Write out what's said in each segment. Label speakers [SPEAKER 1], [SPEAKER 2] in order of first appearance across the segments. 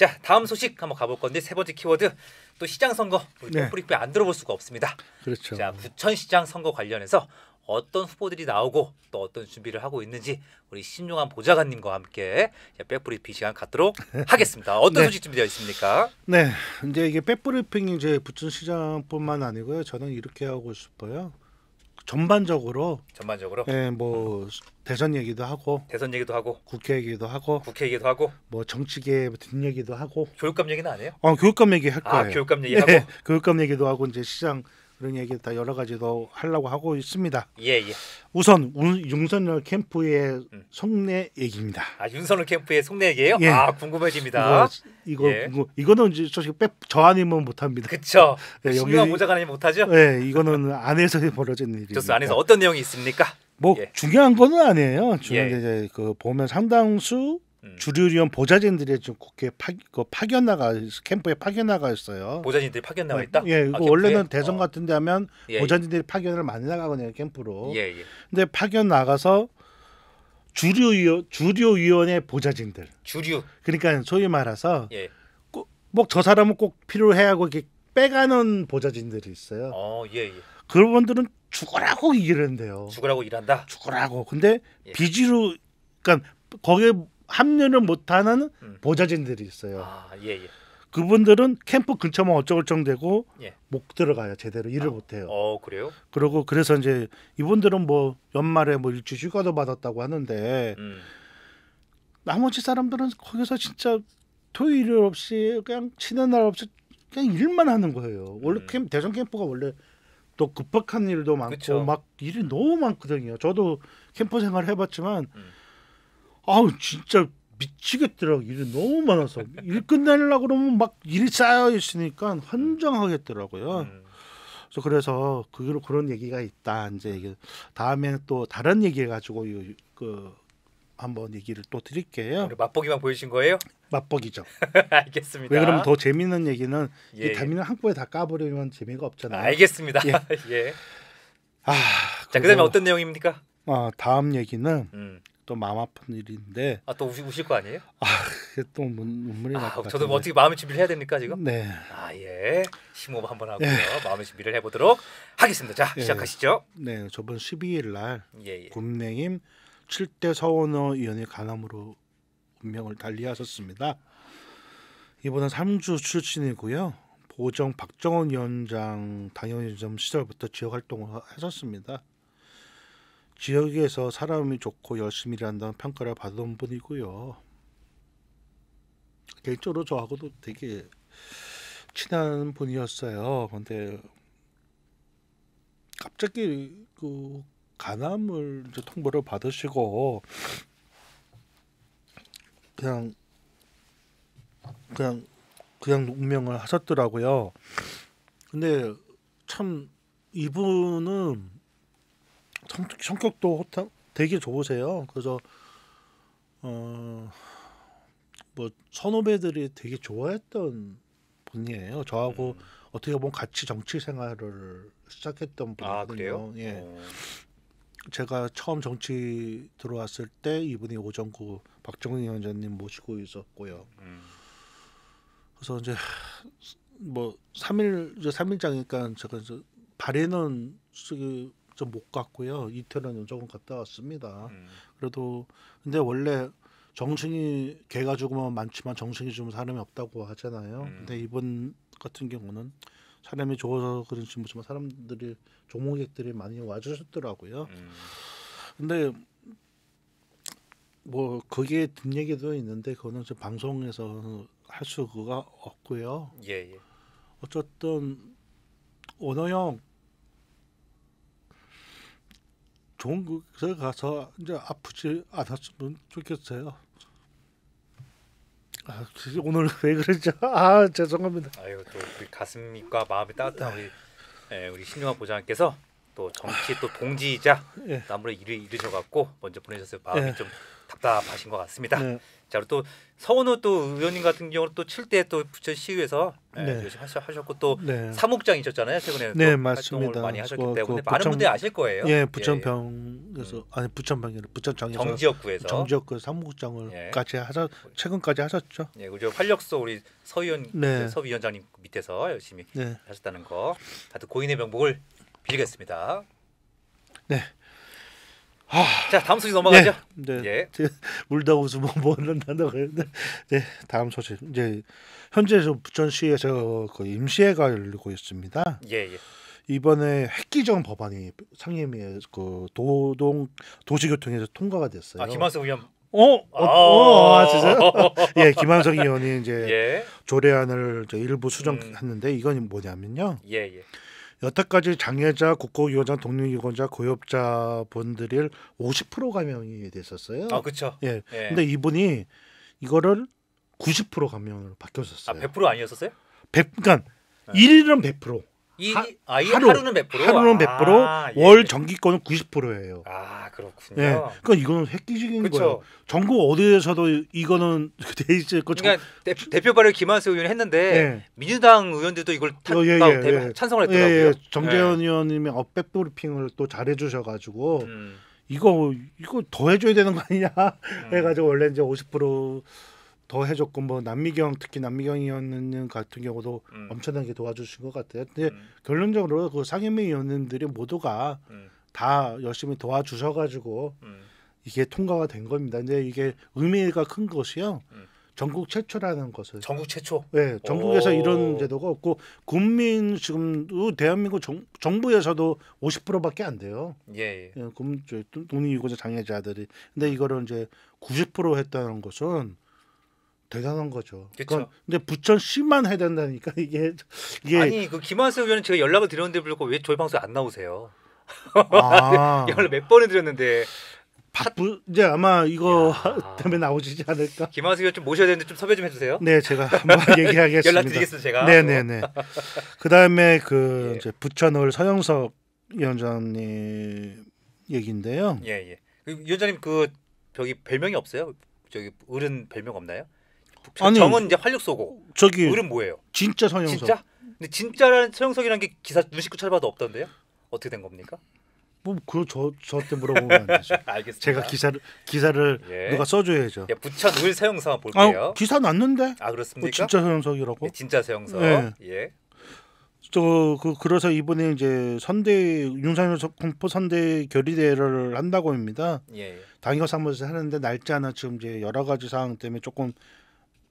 [SPEAKER 1] 자 다음 소식 한번 가볼 건데 세 번째 키워드 또 시장 선거 뭐 네. 프리뷰 안 들어볼 수가 없습니다. 그렇죠. 자 부천 시장 선거 관련해서 어떤 후보들이 나오고 또 어떤 준비를 하고 있는지 우리 신용환 보좌관님과 함께 백브리핑 시간 갖도록 하겠습니다. 어떤 네. 소식 준비되어 있습니까?
[SPEAKER 2] 네, 이제 이게 백브리핑 이제 부천시장뿐만 아니고요. 저는 이렇게 하고 싶어요. 전반적으로 전반적으로 예, 뭐 대선 얘기도 하고 대선 얘기도 하고 국회 얘기도 하고 국회 얘기도 하고 뭐 정치계 뒷 얘기도 하고
[SPEAKER 1] 교육감 얘기는 안 해요?
[SPEAKER 2] 어 교육감 얘기 할 아, 거예요. 아 교육감 얘기하고 예, 교육감 얘기도 하고 이제 시장 그런 얘기 다 여러 가지 더 하려고 하고 있습니다. 예, 예. 우선 윤선열 캠프의 음. 속내 얘기입니다.
[SPEAKER 1] 아, 윤선열 캠프의 속내 얘기요 예. 아, 궁금해집니다. 이거, 이거 예.
[SPEAKER 2] 궁금, 이거는 솔직히 빼, 저 아니면 못 합니다.
[SPEAKER 1] 그렇죠. 신경 모자가 아니면 못
[SPEAKER 2] 하죠? 네, 예, 이거는 안에서 벌어진 일이니다 안에서 어떤
[SPEAKER 1] 내용이 있습니까?
[SPEAKER 2] 뭐 예. 중요한 거는 아니에요. 중요한 예. 이제 그 보면 상당수 음. 주류위원 보좌진들이 지금 국회 파, 그 파견 나가 캠프에 파견 나가 있어요.
[SPEAKER 1] 보좌진들이 파견 나가 네. 있다. 예, 아, 원래는
[SPEAKER 2] 대선 어. 같은데 하면 예, 예, 보좌진들이 파견을 많이 나가거든요 캠프로. 예, 예. 근데 파견 나가서 주류위원 주류위원의 보좌진들. 주류. 그러니까 소위 말해서 예. 꼭뭐저 사람은 꼭 필요해 하고 이렇게 빼가는 보좌진들이 있어요. 어, 예, 예. 그런 분들은 죽으라고 일한대요.
[SPEAKER 1] 죽으라고 일한다.
[SPEAKER 2] 죽으라고. 근데 예. 비지류 그러니까 거기에 합류를 못하는 음. 보좌진들이 있어요. 아, 예, 예. 그분들은 캠프 근처만 어쩌고저쩌고 되고 예. 못 들어가요 제대로 일을 아, 못해요.
[SPEAKER 1] 어 그래요?
[SPEAKER 2] 그리고 그래서 이제 이분들은 뭐 연말에 뭐 일주 휴가도 받았다고 하는데 음. 나머지 사람들은 거기서 진짜 토요일 없이 그냥 쉬는 날 없이 그냥 일만 하는 거예요. 원래 음. 캠 대전 캠프가 원래 또 급박한 일도 많고 그쵸. 막 일이 너무 많거든요. 저도 캠프 생활 해봤지만. 음. 아우 진짜 미치겠더라고 일이 너무 많아서 일 끝내려고 그러면 막일 쌓여 있으니까 환장하겠더라고요. 음. 그래서 그래서 그로 그런 얘기가 있다. 이제 다음에 또 다른 얘기 가지고 그 한번 얘기를 또 드릴게요.
[SPEAKER 1] 맛보기만 보여주신 거예요? 맛보기죠. 알겠습니다. 왜 그러면 더
[SPEAKER 2] 재미있는 얘기는 예. 이 예. 담이는 한꺼번에 다 까버리면 재미가 없잖아요. 알겠습니다. 예. 예. 아, 자 그다음에 어떤 내용입니까? 아 다음 얘기는 음. 또 마음 아픈 일인데
[SPEAKER 1] 아 또 우실 거 아니에요?
[SPEAKER 2] 아또 눈물이 아, 날것 아, 저도 뭐 어떻게 마음의 준비를 해야 됩니까 지금? 네.
[SPEAKER 1] 아예 심호흡 한번 하고요. 예. 마음의 준비를 해보도록 하겠습니다. 자 예. 시작하시죠.
[SPEAKER 2] 네 저번 12일 날 예, 국내임 예. 7대 서원 의원이 간암으로 운명을 달리하셨습니다. 이번은 3주 출신이고요. 보정 박정원 위원장 당연위원 시절부터 지역 활동을 했었습니다. 지역에서 사람이 좋고 열심히 일한다는 평가를 받은 분이고요. 개인적으로 저하고도 되게 친한 분이었어요. 근데 갑자기 그 간암을 이제 통보를 받으시고 그냥 그냥 그냥 운명을 하셨더라고요. 근데 참 이분은 성격도 호탕, 되게 좋으세요. 그래서 어뭐 선후배들이 되게 좋아했던 분이에요. 저하고 음. 어떻게 보면 같이 정치 생활을 시작했던 분이에요. 아, 요 예. 어. 제가 처음 정치 들어왔을 때 이분이 오정구 박정희 위원장님 모시고 있었고요. 음. 그래서 이제 뭐 삼일 3일, 삼일장이니까 제가 이제 발에는 쓰기 직못 갔고요. 이태원 연속은 갔다 왔습니다. 음. 그래도 근데 원래 정신이 개가 죽으면 뭐 많지만 정신이 좀 사람이 없다고 하잖아요. 음. 근데 이번 같은 경우는 사람이 좋아서 그런지 모르지만 사람들이 조목객들이 많이 와주셨더라고요. 음. 근데 뭐 거기에 뒷 얘기도 있는데 그거는 지금 방송에서 할 수가 없고요. 예, 예. 어쨌든 원어형 좋은 곳에 가서 이제 아프지 않았으면 좋겠어요. 아, 오늘 왜 그러죠? 아 죄송합니다.
[SPEAKER 1] 아유 또 우리 가슴과 마음이 따뜻한 우리 에, 예, 우리 신유화 보좌님께서 또 정치 또 동지이자 예. 남으로 일을 잃으셔갖고 먼저 보내셨어요. 마음이 예. 좀 답답하신 것 같습니다. 예. 자, 그리고 또 서원호 또 의원님 같은 경우는 또칠대또 부천 시의회에서 예, 네. 하셨고 또 네. 사목장 이셨잖아요 최근에 네, 맞습니다. 많이 하셨기 때문에 그, 그 많은 부천, 분들이 아실 거예요. 예, 부천병에서
[SPEAKER 2] 예, 예. 음. 아니 부천병이 아니라 부천정에서 정지역구에서 정지역구 그 사무국장을 예. 까지 하셨 최근까지 하셨죠.
[SPEAKER 1] 예, 그리 활력소 우리 서위원 네. 그 서 위원장님 밑에서 열심히 네. 하셨다는 거 다들 고인의 명복을 빌겠습니다. 네. 하... 자 다음 소식 넘어가죠.
[SPEAKER 2] 네, 네. 예. 물다 웃음 못는다고 했는데 네 다음 소식 이제 현재 저 부천시에서 그 임시회가 열리고 있습니다. 예, 예. 이번에 획기정 법안이 상임위에 그 도동 도시교통에서 통과가 됐어요. 아 김한석 의원.
[SPEAKER 1] 어, 어, 어, 아, 진짜? 예, 김한석 의원이 이제
[SPEAKER 2] 예. 조례안을 일부 수정했는데 음. 이건 뭐냐면요. 예, 예. 여태까지 장애자, 국고유원장독립기관자고엽자분들을50% 감염이 됐었어요. 아 그렇죠. 예. 예. 근데 이분이 이거를 90% 감염으로 바뀌었었어요.
[SPEAKER 1] 아100% 아니었었어요?
[SPEAKER 2] 100, 그러니까 예. 1일은 100%.
[SPEAKER 1] 이 하, 아예 하루, 하루는 몇 프로? 하루는 몇 프로? 아, 예, 월 예.
[SPEAKER 2] 전기권은 90%예요.
[SPEAKER 1] 아 그렇군요. 네.
[SPEAKER 2] 그러니까 이거는 획기적인 그쵸. 거예요. 전국 어디에서도 이거는
[SPEAKER 1] 돼 있을 거. 그러니까 대, 대표 발의 김한수 의원이 했는데 예. 민주당 의원들도 이걸 타, 어, 예, 예, 예, 찬성을 했더라고요. 예, 예. 정재현
[SPEAKER 2] 의원님이 업백 브리핑을 또 잘해주셔가지고. 음. 이거 이거 더 해줘야 되는 거 아니냐 음. 해가지고 원래 이제 50%더 해줬고 뭐 남미경 특히 남미경 이었는 같은 경우도 음. 엄청나게 도와주신 것 같아요. 근데 음. 결론적으로 그 상임위 의원님들이 모두가 음. 다 열심히 도와주셔가지고 음. 이게 통과가 된 겁니다. 근데 이게 의미가 큰 것이요. 음. 전국 최초라는 것을 전국 최초. 네, 전국에서 오. 이런 제도가 없고 국민 지금도 대한민국 정, 정부에서도 50%밖에 안 돼요. 예. 예. 예 국민 돈이 유고자 장애자들이. 근데 이거를 이제 90% 했다는 것은 대단한 거죠. 그렇죠. 근데 부천 씨만 해야 된다니까 이게 이게 아니
[SPEAKER 1] 그 김한수 의원은 제가 연락을 드렸는데 불구하고 왜 저희 방송안 나오세요? 아. 연락 몇 번을 드렸는데
[SPEAKER 2] 바쁘 이제 아마 이거 야. 때문에 나오시지 않을까? 김한수
[SPEAKER 1] 의원 좀 모셔야 되는데 좀 섭외 좀 해주세요. 네, 제가 한번 얘기하겠습니다. 연락드리겠습 제가. 네, 네, 네.
[SPEAKER 2] 그다음에 그 예. 이제 부천을 서영섭 위원장님 얘기인데요.
[SPEAKER 1] 예, 예. 그 위원장님 그 저기 별명이 없어요? 저기 어른 별명 없나요? 아니, 정은 이제 활력 소고 저기 우리는 뭐예요? 진짜 서영석. 진짜? 근데 진짜라는 서영석이라는 게 기사 눈 씻고 찾아봐도 없던데요? 어떻게 된 겁니까?
[SPEAKER 2] 뭐 그 저 저한테 물어보면 안 되죠. 알겠습니다. 제가 기사를 기사를 예. 누가 써줘야죠. 예, 부천 을 서영석 볼게요. 아, 기사 났는데. 아 그렇습니까? 어, 진짜 서영석이라고. 예, 진짜 서영석. 예. 예. 저그 그래서 이번에 이제 선대 윤석열 공포 선대 결의대회를 한다고 합니다. 예. 예. 당협 사무실 하는데 날짜나 지금 이제 여러 가지 사항 때문에 조금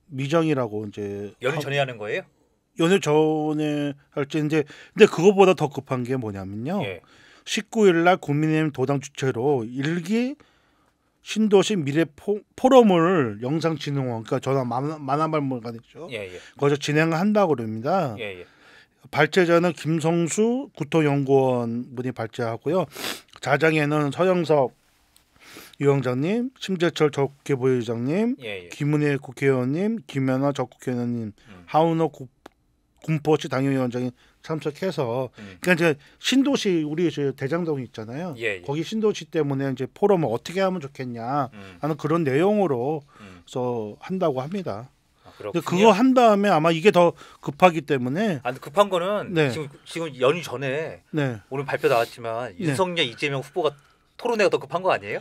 [SPEAKER 2] 미정이라고 이제 연애 전에 하는 거예요? 연애 전에 할지 이제 근데 그거보다 더 급한 게 뭐냐면요. 예. 19일 날 국민의힘 도당 주최로 일기 신도시 미래 포, 럼을 영상진흥원 그러니까 저랑 만화발문관이죠. 예, 예. 거기서 진행한다고 그럽니다. 예, 예. 발제자는 김성수 구토연구원 분이 발제하고요. 자장에는 서영석 유영장님, 심재철 적국회부의장님, 예, 예. 김은혜 국회의원님, 김연아 적국회의원님, 음. 하우호 군포시 당협위원장이 참석해서 음. 그러니까 이제 신도시 우리 저 대장동 있잖아요. 예, 예, 거기 신도시 때문에 이제 포럼을 어떻게 하면 좋겠냐 음. 하는 그런 내용으로 서 음. 한다고 합니다.
[SPEAKER 1] 아, 그렇군요. 그거
[SPEAKER 2] 한 다음에 아마 이게 더 급하기 때문에.
[SPEAKER 1] 아, 급한 거는 네. 지금 지금 연휴 전에 네. 오늘 발표 나왔지만 네. 윤석열 이재명 후보가 토론회가 더 급한 거 아니에요?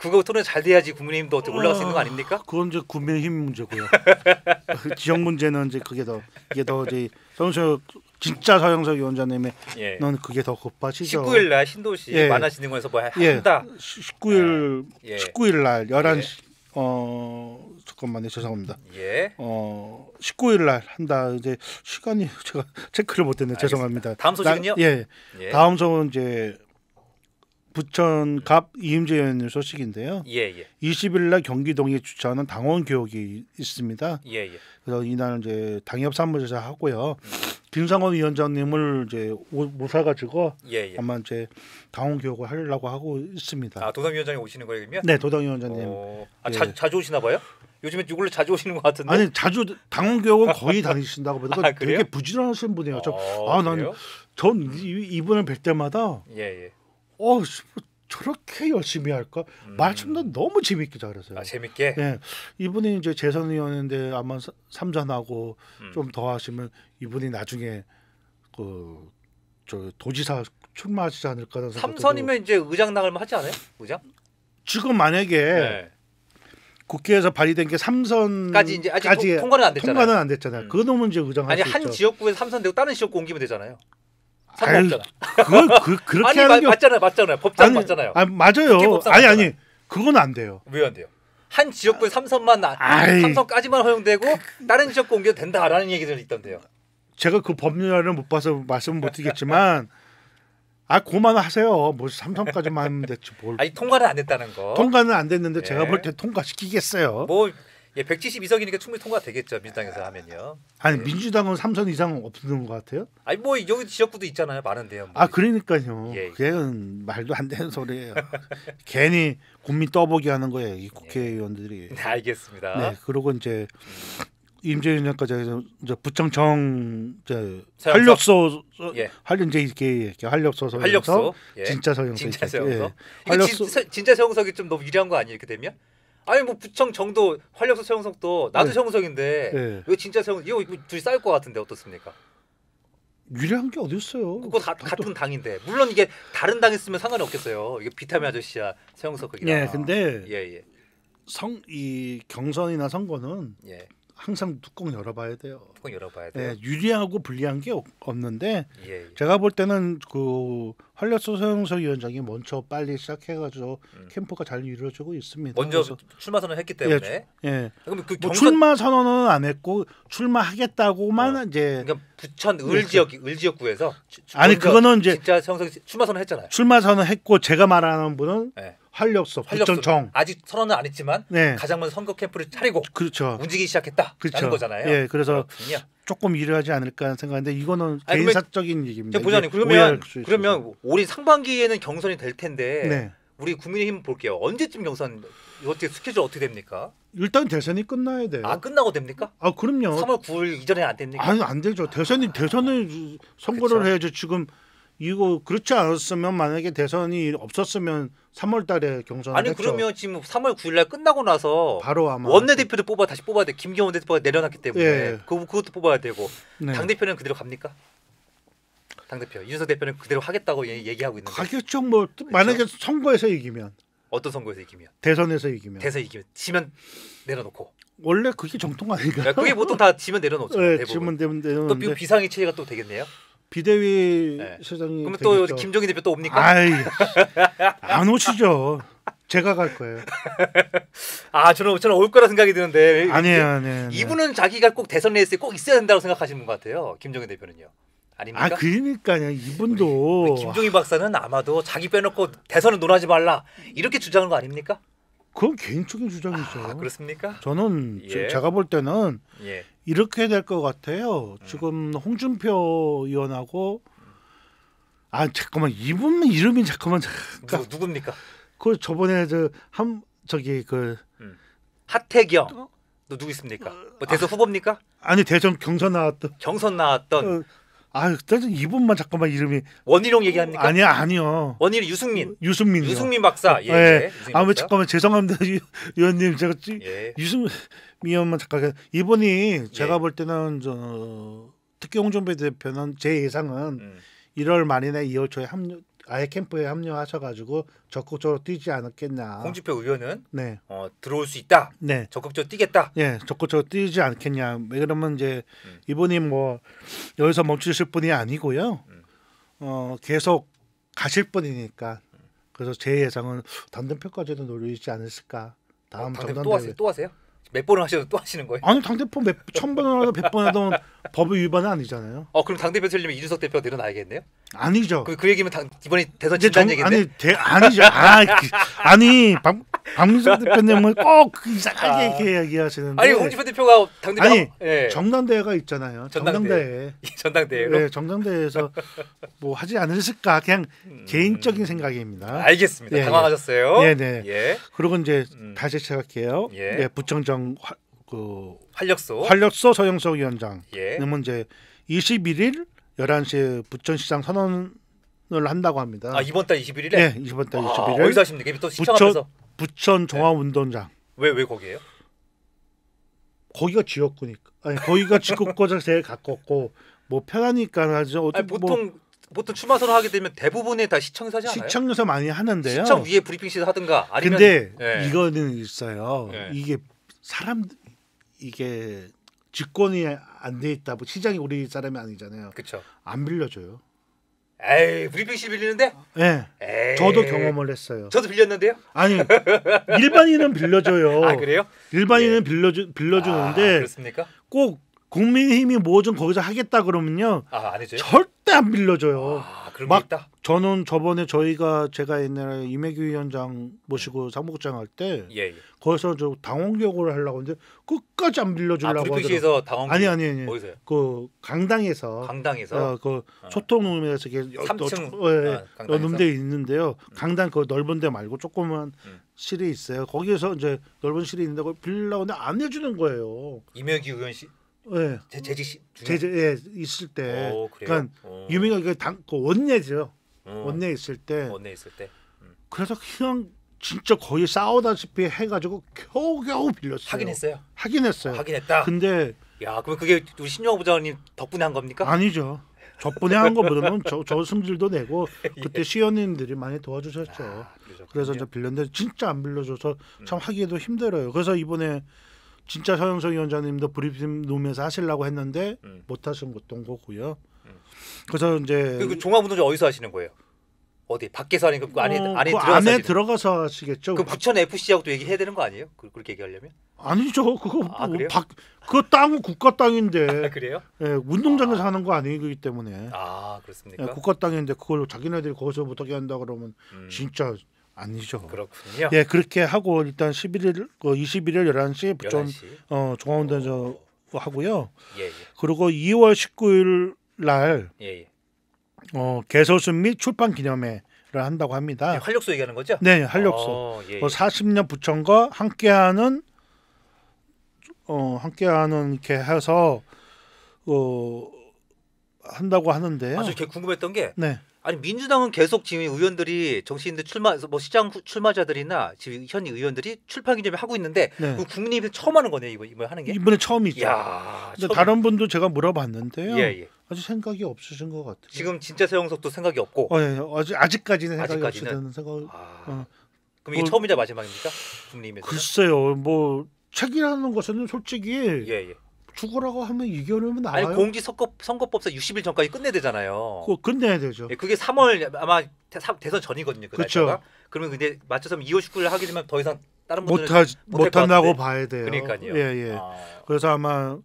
[SPEAKER 1] 그거 토론 잘 돼야지 국민의힘도 어떻게 올라갈 수 있는 거 어. 아닙니까? 그건 이제
[SPEAKER 2] 국민의힘 문제고요. 지역 문제는 이제 그게 더 이게 더 이제 서영석 진짜 서영석 위원장님의 예. 넌 그게 더 급하시죠. 19일 날 신도시 예. 만화진흥원에서 뭐 예. 한다. 예. 19일 예. 19일 날 11시 예. 어 잠깐만요 죄송합니다. 예. 어 19일 날 한다 이제 시간이 제가 체크를 못했네 죄송합니다. 다음 소식은요? 나, 예. 예. 다음 소은 이제 부천 갑 이임재 의원님 소식인데요. 예, 예. 20일 날 경기동에 주최하는 당원 교육이 있습니다. 예, 예. 그래서 이날 이제 당협 사무실에서 하고요. 김상원 위원장님을 이제 모사 가지고 예, 예. 아마 이제 당원 교육을 하려고 하고 있습니다.
[SPEAKER 1] 아, 도당 위원장이 오시는 거예요, 그러면? 네, 도당
[SPEAKER 2] 위원장님. 어...
[SPEAKER 1] 아, 예. 자, 자주 오시나 봐요? 요즘에 이걸로 자주 오시는 것 같은데. 아니 자주
[SPEAKER 2] 당원 교육은 거의 다니신다고 보니까 아, 되게 부지런하신 분이에요. 저, 어, 아, 난전 이분을 뵐 때마다 예, 예. 어 뭐 저렇게 열심히 할까? 음. 말씀도 너무 재밌게 잘했어요. 아, 재밌게. 예. 이분이 이제 재선 의원인데 아마 삼전하고 음. 좀더 하시면 이분이 나중에 그 저 도지사 출마하지않을까 삼선이면
[SPEAKER 1] 이제 의장 나갈 만 하지 않아요? 의장?
[SPEAKER 2] 지금 만약에 네. 국회에서 발의된 게 삼선까지 이제 아직 통과는 안 됐잖아요. 통과는 안 됐잖아요. 음. 그 놈은 이제 의장 아니 한
[SPEAKER 1] 지역구에 서 삼선 되고 다른 지역구 옮기면 되잖아요. 선거 그 그, 그렇게 아니, 하는 게 맞잖아요, 맞잖아요. 법장 아니, 맞잖아요. 아 맞아요. 아니 아니
[SPEAKER 2] 그건 안 돼요.
[SPEAKER 1] 왜 안 돼요? 한 지역구에 아, 삼선만 아 삼선까지만 허용되고 그, 다른 지역구 옮겨도 된다라는 얘기들이 있던데요.
[SPEAKER 2] 제가 그 법률을 못 봐서 말씀을 못 드리겠지만 아 고만 하세요. 뭐 삼선까지만 됐지 뭘. 아니 통과는 안
[SPEAKER 1] 됐다는 거. 통과는 안 됐는데 예. 제가 볼 때
[SPEAKER 2] 통과시키겠어요. 뭐
[SPEAKER 1] 예, 172석이니까 충분히 통과되겠죠 민주당에서 하면요. 아니 예.
[SPEAKER 2] 민주당은 3선 이상 없는 것 같아요?
[SPEAKER 1] 아니 뭐 여기 지역구도 있잖아요 많은데요. 뭐.
[SPEAKER 2] 아 그러니까요. 예. 예. 그건 말도 안 되는 소리예요. 괜히 국민 떠보기 하는 거예요 이 국회의원들이. 예. 네, 알겠습니다. 네 그리고 이제 임재윤 작가께서 이제 부청청 이제 활력소 예. 활 이제 이렇게 활력소서 활력소 진짜 서영석 진짜 서영석
[SPEAKER 1] 예. 진짜 서영석이 좀 너무 유리한 거 아니에요 이렇게 되면 아니 뭐 부청 정도 활력소 최영석도 나도 네. 최영석인데 네. 왜 진짜 최영석 이거, 이거 둘이 싸울 것 같은데 어떻습니까? 유리한 게 어딨어요? 그거 다, 같은 또... 당인데 물론 이게 다른 당 있으면 상관이 없겠어요. 이게 비타민 아저씨야 최영석 그게. 네, 근데 예, 예.
[SPEAKER 2] 성 이 경선이나 선거는 예. 항상 뚜껑 열어봐야 돼요.
[SPEAKER 1] 뚜껑 열어봐야 예, 돼요. 네,
[SPEAKER 2] 유리하고 불리한 게 없는데 예, 예. 제가 볼 때는 그 활력소 서영서 위원장이 먼저 빨리 시작해가지고 음. 캠프가 잘 이루어지고 있습니다. 먼저 출마 선언 했기 예, 때문에. 예. 예. 아, 그럼 그 뭐 경선... 뭐 출마 선언은 안 했고 출마하겠다고만 어. 이제. 그러니까
[SPEAKER 1] 부천 예, 을 그 지역 을 지역구에서. 아니 그거는 이제 진짜 성 출마 선언 했잖아요.
[SPEAKER 2] 출마 선언 했고 제가 말하는 분은. 예. 활력소, 활천청
[SPEAKER 1] 아직 선언은 안 했지만 네. 가장 먼저 선거 캠프를 차리고 그렇죠. 움직이기 시작했다라는 그렇죠. 거잖아요. 예, 그래서 그렇군요.
[SPEAKER 2] 조금 일을 하지 않을까 생각하는데 이거는 아니, 개인사적인 얘기입니다. 보자님 그러면
[SPEAKER 1] 그러면 올해 상반기에는 경선이 될 텐데 네. 우리 국민의힘 볼게요. 언제쯤 경선 어떻게 스케줄 어떻게 됩니까?
[SPEAKER 2] 일단 대선이
[SPEAKER 1] 끝나야 돼요. 아 끝나고 됩니까? 아 그럼요. 3월 9일 이전에 안 됩니까? 아니
[SPEAKER 2] 안 되죠. 대선이 대선을 아, 선거를 그쵸. 해야죠. 지금 이거 그렇지 않았으면 만약에 대선이 없었으면 3월 달에 경선 아니 했죠. 그러면
[SPEAKER 1] 지금 3월 9일 날 끝나고 나서 바로 아마 원내 대표도 뽑아 다시 뽑아야 돼. 김경원 대표가 내려놨기 때문에 예. 그 그것도 뽑아야 되고 네. 당 대표는 그대로 갑니까? 당 대표 이석 대표는 그대로 하겠다고 얘기하고 있는
[SPEAKER 2] 가격적 뭐그렇 만약에 선거에서 이기면
[SPEAKER 1] 어떤 선거에서 이기면 대선에서 이기면 대선 이기면 지면 내려놓고
[SPEAKER 2] 원래 그게 정통 아닌가? 그러니까 그게 보통 다 지면 내려놓죠. 네, 지면 내려놓는데 또 비상의
[SPEAKER 1] 체제가 또 되겠네요.
[SPEAKER 2] 비대위 네. 세장님 그럼 되겠죠. 또 김종인 대표 또 옵니까? 아이, 안 오시죠. 제가 갈 거예요.
[SPEAKER 1] 아 저는 저는 올 거라 생각이 드는데 아니에요, 아니에요. 이분은 자기가 꼭 대선 레이스에 꼭 있어야 된다고 생각하시는 것 같아요. 김종인 대표는요. 아닙니까? 아
[SPEAKER 2] 그러니까요. 이분도 우리, 우리 김종인
[SPEAKER 1] 박사는 아마도 자기 빼놓고 대선은 논하지 말라 이렇게 주장한 거 아닙니까?
[SPEAKER 2] 그건 개인적인 주장이죠. 아, 그렇습니까? 저는 예. 제가 볼 때는 예. 이렇게 될 것 같아요. 네. 지금 홍준표 의원하고 아 잠깐만 이분 이름이 잠깐만 누구, 누굽니까? 그 저번에 저 한 저기 그
[SPEAKER 1] 음. 하태경 어? 또 누구 있습니까? 어, 뭐 대선 아, 후보입니까?
[SPEAKER 2] 아니 대전 경선 나왔던
[SPEAKER 1] 경선 나왔던 어,
[SPEAKER 2] 아, 대전 이분만 잠깐만 이름이
[SPEAKER 1] 원희룡 얘기합니까? 아니요,
[SPEAKER 2] 아니요.
[SPEAKER 1] 원희룡 유승민.
[SPEAKER 2] 유승민. 유승민 박사. 예. 예. 유 예. 예. 아, 왜 잠깐만 죄송합니다, 의원님 제가 예. 유승민 미원만 잠깐 이분이 제가 예. 볼 때는 저 특경 준배 대표는 제 예상은 음. 1월 말이나 2월 초에 합류 아예 캠프에 합류하셔가지고 적극적으로 뛰지 않았겠냐. 홍준표
[SPEAKER 1] 의원은 네. 어, 들어올 수 있다. 네. 적극적으로 뛰겠다.
[SPEAKER 2] 네, 적극적으로 뛰지 않겠냐. 왜 그러면 이제 음. 이분이 뭐 여기서 멈추실 분이 아니고요. 음. 어, 계속 가실 분이니까. 그래서 제 예상은 당대표까지도 노리지 않았을까. 다음 어, 정당 또 하세요? 또
[SPEAKER 1] 하세요? 몇 번을 하셔도 또 하시는 거예요?
[SPEAKER 2] 아니 당대표 몇천 번을 하도 백번 하던 법 위반은 아니잖아요.
[SPEAKER 1] 어 그럼 당대표 틀리면 이준석 대표 내려놔야겠네요? 아니죠. 그, 그 얘기면 당, 이번에 대선 진단 얘기인데. 아니 대, 아니죠. 아, 그, 아니 박 박민석 대표님은 꼭 그 이상하게 아. 얘기하시는데. 아니 홍준표 대표가 당대표 아니 아, 예.
[SPEAKER 2] 정당대회가 있잖아요. 전당대회.
[SPEAKER 1] 전당대회. 네,
[SPEAKER 2] 정당대회에서 뭐 하지 않으실까 그냥 음. 개인적인 생각입니다. 알겠습니다. 예, 예. 당황하셨어요. 예, 네. 예. 그리고 이제 음. 다시 시작할요 예. 네, 예, 부청정 위원장 화, 그 활력소 활력소 서영석 위원장은 예. 이제 21일 11시에 부천시장 선언을 한다고 합니다. 아 이번 달 21일에? 네, 예, 이번 달 아, 21일. 어디서 하십니까? 또 시청 부천, 앞에서. 부천 종합운동장.
[SPEAKER 1] 왜왜 네. 왜 거기에요?
[SPEAKER 2] 거기가 지역구니까. 아니 거기가 지역구가 제일 가깝고 뭐 편하니까 하죠. 아니, 보통 뭐,
[SPEAKER 1] 보통 출마 선언 하게 되면 대부분의 다 시청에서 하지 않아요? 시청에서
[SPEAKER 2] 많이 하는데요. 시청 위에
[SPEAKER 1] 브리핑실에서 하든가 아니면 근데 네.
[SPEAKER 2] 이거는 있어요. 네. 이게 사람 이게 직권이 안 돼 있다. 뭐 시장이 우리 사람이 아니잖아요. 그렇죠. 안 빌려줘요.
[SPEAKER 1] 에이 브리핑실 빌리는데?
[SPEAKER 2] 네. 에이. 저도 경험을 했어요. 저도 빌렸는데요? 아니 일반인은 빌려줘요. 아 그래요? 일반인은 네. 빌려주 빌려주는데 아, 그렇습니까? 꼭 국민의힘이 뭐 좀 거기서 하겠다 그러면요. 아, 안 해줘요? 절대 안 빌려줘요. 아, 막 저는 저번에 저희가 제가 옛날에 임혜규 위원장 모시고 사무국장 할때 예, 예. 거기서 저당원격육을 하려고 했는데 끝까지 안 빌려주려고 아, 하더라고. 당원 아니 아니 아니. 어디서요? 그 강당에서 강당에서 어, 그 소통룸에서 이게 3층 어, 대 예, 아, 있는데요. 음. 강당 그 넓은 데 말고 조그만 음. 실이 있어요. 거기에서 이제 넓은 실이 있는데 그걸 빌려고 근데 안 해주는 거예요. 임혜규
[SPEAKER 1] 위원씨 예. 제, 재 제재
[SPEAKER 2] 예, 있을 때. 오, 어, 그러니까 어. 유명한그 당, 그 원내죠. 음. 어. 원내 있을 때. 원내 있을 때. 음. 그래서 그냥 진짜 거의 싸우다시피 해가지고 겨우겨우 빌렸어요. 하긴 했어요. 하긴 했어요. 어, 하긴 했다. 근데
[SPEAKER 1] 야, 그럼 그게 우리 신영 부장님 덕분에 한 겁니까?
[SPEAKER 2] 아니죠. 덕분에한 거보다는 저, 저 승질도 내고 예. 그때 예. 시연님들이 많이 도와주셨죠. 아, 그래서 저 빌렸는데 진짜 안 빌려줘서 참 음. 하기에도 힘들어요. 그래서 이번에 진짜 서영석 위원장님도 브리핑 룸에서 하시려고 했는데 음. 못 하신 것도온 거고요. 음. 그래서 이제 그, 그
[SPEAKER 1] 종합운동장 어디서 하시는 거예요? 어디 밖에서 하는 거 그 안에 어, 안에 그 들어가서 안에 하시는...
[SPEAKER 2] 들어가서 하시겠죠. 그 부천
[SPEAKER 1] FC하고 또 얘기해야 되는 거 아니에요? 그, 그렇게 얘기하려면?
[SPEAKER 2] 아니죠. 그거 아, 뭐, 바, 그 땅은 국가 땅인데. 아, 그래요? 예, 운동장에서 아. 하는 거 아니기 때문에.
[SPEAKER 1] 아, 그렇습니까? 예, 국가
[SPEAKER 2] 땅인데 그걸 자기네들이 거기서 못하게 한다 그러면 음. 진짜 아니죠. 그렇군요. 예, 그렇게 하고 일단 11일 그 21일 11시 부천 11시. 어, 어 종합운동장 하고요. 예, 예. 그리고 2월 19일 날 예, 예. 어, 개소순 및 출판 기념회를 한다고 합니다. 예, 활력소
[SPEAKER 1] 얘기하는 거죠? 네, 활력소. 어, 예, 예.
[SPEAKER 2] 40년 뭐 부천과 함께하는 어, 함께하는 이렇게 해서 어, 한다고 하는데요. 아, 저
[SPEAKER 1] 궁금했던 게 네. 아니 민주당은 계속 지금 의원들이 정치인들 출마 뭐 시장 출마자들이나 지금 현 의원들이 출판 기념회 하고 있는데 네. 그국민이 처음 하는 거네 이거 이번 하는 게 이번에 처음이죠. 야, 근데 처음...
[SPEAKER 2] 다른 분도 제가 물어봤는데요. 예, 예. 아직 생각이 없으신 것 같아요. 지금
[SPEAKER 1] 진짜 서영석도 생각이 없고. 어, 예, 예, 아직 아직까지는 생각이 아직까지는... 생각. 아... 어. 그럼 이게 뭐... 처음이자 마지막입니까? 국민이힘서
[SPEAKER 2] 글쎄요, 뭐 책이라는 것은
[SPEAKER 1] 솔직히 예, 예. 죽어라고 하면 이겨내면 나와요. 아니 공직 선거법, 상 60일 전까지 끝내야 되잖아요. 그거 끝내야 되죠. 예, 그게 3월 아마 대선 전이거든요. 그 그렇죠. 날짜가. 그러면 근데 맞춰서 2월 19일 하게 되면 더 이상 다른 분들은 못한다고 봐야 돼요. 그러니까요. 예,
[SPEAKER 2] 예. 아... 그래서 아마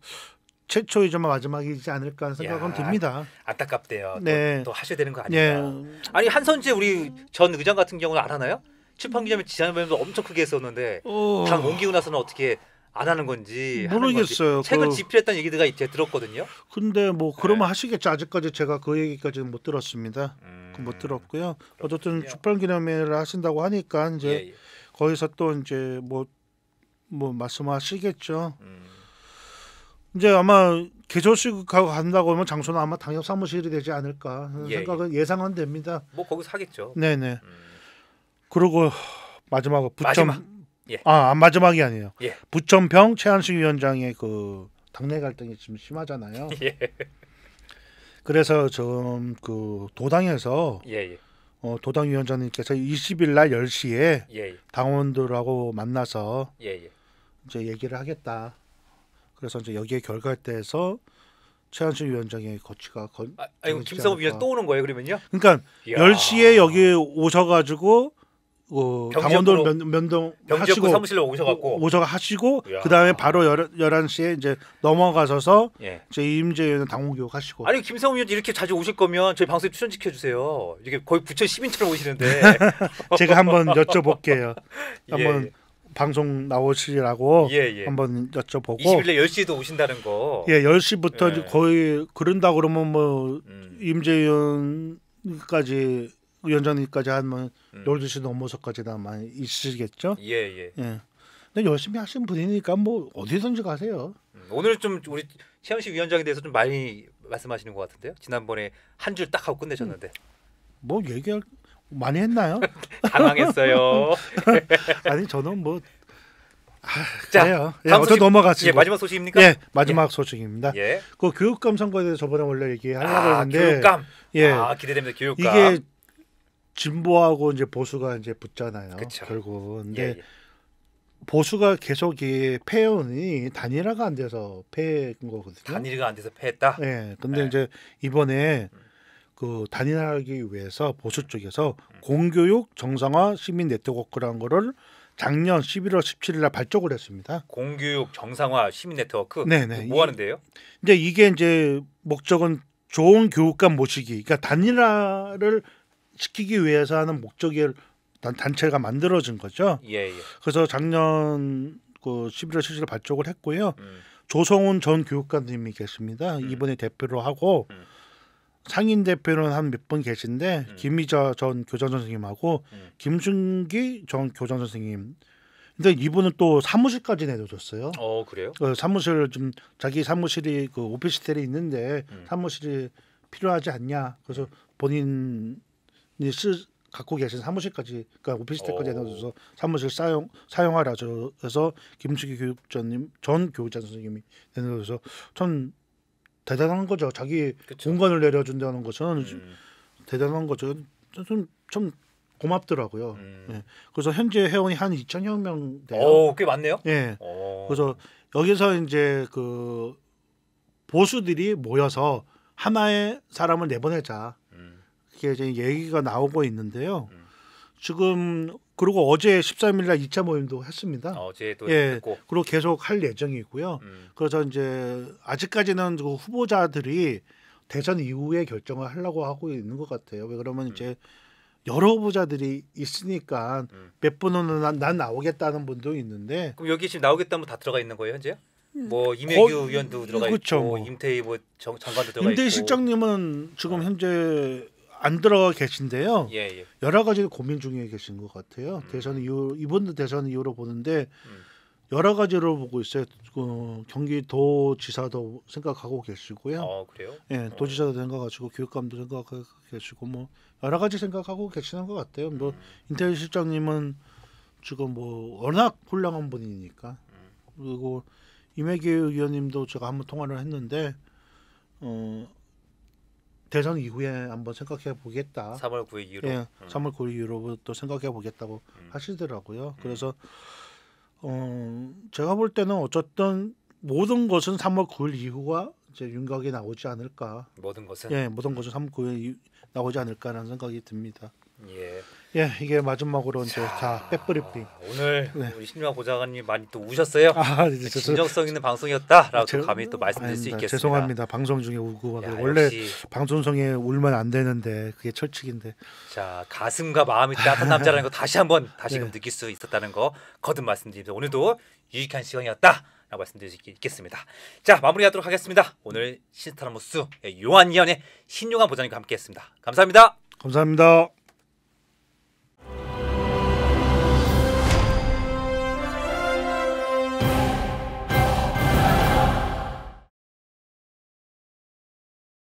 [SPEAKER 2] 최초이지만 마지막이지 않을까 생각은 듭니다.
[SPEAKER 1] 안타깝대요. 네. 또, 또, 하셔야 되는 거 네. 아니에요. 예. 아니 한선재 우리 전 의장 같은 경우는 안 하나요? 출판 기념일 지난번에도 엄청 크게 했었는데 어... 당 옮기고 나서는 어떻게 안 하는 건지 모르겠어요. 건지. 최근 그... 집필했던 얘기가 이제 들었거든요.
[SPEAKER 2] 근데 뭐 네. 그러면 네. 하시겠죠. 아직까지 제가 그 얘기까지는 못 들었습니다. 음... 못 들었고요. 그렇군요. 어쨌든 출판기념회를 하신다고 하니까 이제 예, 예. 거기서 또 이제 뭐뭐 뭐 말씀하시겠죠. 음... 이제 아마 개조식하고 간다고 하면 장소는 아마 당협 사무실이 되지 않을까 예, 생각은 예. 예상은 됩니다.
[SPEAKER 1] 뭐 거기서 하겠죠.
[SPEAKER 2] 네네. 음... 그리고 마지막으로 부천 마지막. 예. 아, 아 마지막이 아니에요. 예. 부천평 최한식 위원장의 그 당내 갈등이 좀 심하잖아요. 예. 그래서 좀 그 도당에서 예예. 예. 어, 도당 위원장님께서 20일 날 10시에 예예. 당원들하고 만나서 예예. 예. 이제 얘기를 하겠다. 그래서 이제 여기에 결과에 대해서 최한식 위원장의 거취가 건. 아,
[SPEAKER 1] 이고 김성우 위원 또 오는 거예요 그러면요? 그러니까 이야. 10시에
[SPEAKER 2] 여기 오셔가지고 어, 강원도 면, 면동 하시고 사무실로 오셔갖고 오셔 하시고 그 다음에 바로 열1 시에 이제 넘어가셔서 예. 제 임재 의원 당원 교육 하시고 아니
[SPEAKER 1] 김성우 의원 이렇게 자주 오실 거면 저희 방송에 출연 시켜 주세요. 이게 거의 부천 시민처럼 오시는데 제가 한번
[SPEAKER 2] 여쭤볼게요. 예. 한번 예. 방송 나오시라고 예, 예. 한번 여쭤보고 2 0일 10시도 오신다는 거. 예, 10시부터 예. 거의 그런다 그러면 뭐 음. 임재 의원까지 위원장님까지 한뭐 음. 열두 시 넘어서까지나 많이 있으시겠죠. 예, 예. 예. 근데 열심히 하신 분이니까 뭐 어디든지 가세요.
[SPEAKER 1] 음, 오늘 좀 우리 최영식 위원장에 대해서 좀 많이 말씀하시는 것 같은데요. 지난번에 한 줄 딱 하고 끝내셨는데. 음,
[SPEAKER 2] 뭐 얘기할 많이 했나요? 당황했어요.
[SPEAKER 1] 아니 저는 뭐
[SPEAKER 2] 아, 자, 예, 어쩌 넘어가시고. 예, 마지막 소식입니까? 예, 마지막 예. 소식입니다. 예. 그 교육감 선거에 대해서 저번에 원래 얘기하려고 아, 했는데 교육감. 예. 아, 기대됩니다. 교육감. 이게 진보하고 이제 보수가 이제 붙잖아요. 그쵸. 결국은. 예, 근데 예, 예. 보수가 계속 이 패연이 단일화가 안 돼서 패인 거거든요. 단일화가 안 돼서 패했다. 예. 네, 근데 네. 이제 이번에 그 단일화하기 위해서 보수 쪽에서 음. 공교육 정상화 시민 네트워크라는 거를 작년 11월 17일 날 발족을 했습니다.
[SPEAKER 1] 공교육 정상화 시민 네트워크. 네네. 네. 뭐 하는데요?
[SPEAKER 2] 이제 이게 이제 목적은 좋은 교육감 모시기. 그러니까 단일화를 시키기 위해서 하는 목적을 단체가 만들어진 거죠. 예, 예. 그래서 작년 그 11월 7일 발족을 했고요. 음. 조성훈 전 교육감님이 계십니다. 음. 이번에 대표로 하고 음. 상인 대표는 한 몇 분 계신데 음. 김희자 전 교장 선생님하고 음. 김준기전 교장 선생님. 근데 이분은 또 사무실까지 내려줬어요. 어 그래요? 그 사무실 좀 자기 사무실이 그 오피스텔이 있는데 음. 사무실이 필요하지 않냐. 그래서 음. 본인 니스 갖고 계신 사무실까지 그러니까 오피스텔까지 내놔줘서 어. 사무실 사용 사용하라 저래서 김숙희 교육자님 전 교육자 선생님이 내놔줘서 전 대단한 거죠 자기 그쵸. 공간을 내려준다는 것은 음. 대단한 거죠 좀좀 고맙더라고요. 음. 예. 그래서 현재 회원이 한 2천여 명 돼요. 오, 어, 꽤 많네요.
[SPEAKER 1] 예. 오. 어.
[SPEAKER 2] 그래서 여기서 이제 그 보수들이 모여서 하나의 사람을 내보내자. 이게 렇 이제 얘기가 나오고 있는데요. 음. 지금 그리고 어제 13일 날 2차 모임도 했습니다. 아,
[SPEAKER 1] 어제도 예, 했고.
[SPEAKER 2] 그리고 계속 할 예정이고요. 음. 그래서 이제 아직까지는 그 후보자들이 대선 이후에 결정을 하려고 하고 있는 것 같아요. 왜 그러면 음. 이제 여러 후보자들이 있으니까 음. 몇 분은 난, 난, 나오겠다는 분도 있는데
[SPEAKER 1] 그럼 여기 지금 나오겠다는 분 다 들어가 있는 거예요, 현재요? 음. 뭐 임혜규 어, 의원도 들어가 그렇 있고 뭐. 임태희 뭐 정, 장관도 들어가 임태희 있고 임태희
[SPEAKER 2] 실장님은 지금 어. 현재 안 들어가 계신데요. 예, 예. 여러 가지 고민 중에 계신 것 같아요. 음. 대선 이후 이번 도 대선 이후로 보는데 음. 여러 가지로 보고 있어요. 어, 그, 경기도 지사도 생각하고 계시고요. 아, 그래요? 예, 도지사도 어. 생각하시고 교육감도 생각하고 계시고 뭐 여러 가지 생각하고 계시는 것 같아요. 뭐 음. 인태일 실장님은 지금 뭐 워낙 훌륭한 분이니까 음. 그리고 임혜기 의원님도 제가 한번 통화를 했는데 어 대선 이후에 한번 생각해 보겠다. 3월
[SPEAKER 1] 9일 이후로. 예, 음. 3월
[SPEAKER 2] 9일 이후로부터 생각해 보겠다고 음. 하시더라고요. 음. 그래서 어, 제가 볼 때는 어쨌든 모든 것은 3월 9일 이후가 이제 윤곽이 나오지 않을까.
[SPEAKER 1] 모든 것은. 예, 모든 음.
[SPEAKER 2] 것은 3월 9일 나오지 않을까라는 생각이 듭니다. 예. 예, 이게 마지막으로 이제 다 빼뿌리삐. 오늘 네. 우리
[SPEAKER 1] 심야 보좌관님 많이 또 우셨어요. 아, 이제 네, 저, 진정성 있는 방송이었다라고 제, 아, 감히 또 말씀드릴 수 있겠습니다. 죄송합니다.
[SPEAKER 2] 방송 중에 울고 야, 원래 방송성에 울면 안 되는데 그게 철칙인데.
[SPEAKER 1] 자, 가슴과 마음이 따뜻한 남자라는 거 다시 한번 다시금 네. 느낄 수 있었다는 거 거듭 말씀드립니다. 오늘도 유익한 시간이었다. 라고 말씀드릴 수 있겠습니다. 자 마무리하도록 하겠습니다. 오늘 신스타라모스 요한 이현의 신용한 보장님과 함께했습니다. 감사합니다.
[SPEAKER 2] 감사합니다.